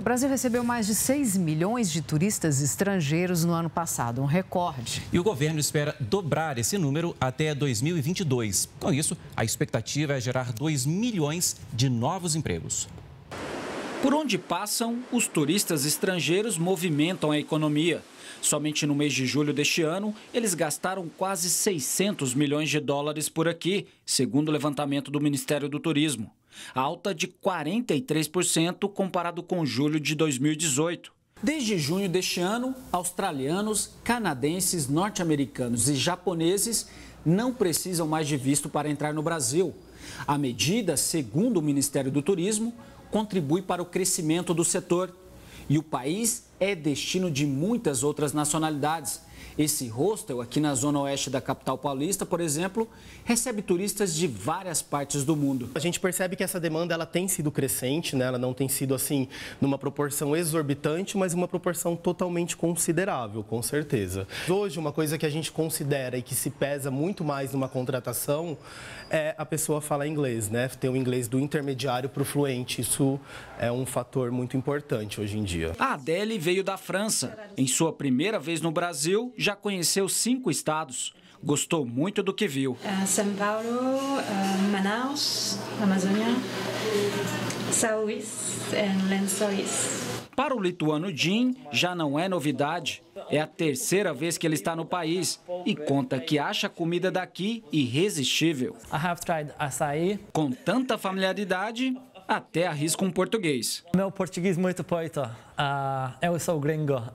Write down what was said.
O Brasil recebeu mais de 6 milhões de turistas estrangeiros no ano passado, um recorde. E o governo espera dobrar esse número até 2022. Com isso, a expectativa é gerar 2 milhões de novos empregos. Por onde passam, os turistas estrangeiros movimentam a economia. Somente no mês de julho deste ano, eles gastaram quase 600 milhões de dólares por aqui, segundo o levantamento do Ministério do Turismo. Alta de 43% comparado com julho de 2018. Desde junho deste ano, australianos, canadenses, norte-americanos e japoneses não precisam mais de visto para entrar no Brasil. A medida, segundo o Ministério do Turismo, contribui para o crescimento do setor. E o país é destino de muitas outras nacionalidades. Esse hostel, aqui na zona oeste da capital paulista, por exemplo, recebe turistas de várias partes do mundo. A gente percebe que essa demanda ela tem sido crescente, né? ela não tem sido assim numa proporção exorbitante, mas uma proporção totalmente considerável, com certeza. Hoje, uma coisa que a gente considera e que se pesa muito mais numa contratação é a pessoa falar inglês, né? Ter o inglês do intermediário para o fluente. Isso é um fator muito importante hoje em dia. A Adele veio da França. Em sua primeira vez no Brasil, já conheceu cinco estados. Gostou muito do que viu. Uh, São Paulo, uh, Manaus, Amazônia, São Luís e eh, Lençóis. Para o lituano Jim, já não é novidade. É a terceira vez que ele está no país e conta que acha a comida daqui irresistível. Com tanta familiaridade, até arrisca um português. Meu português muito poeta. Uh, eu sou gringo.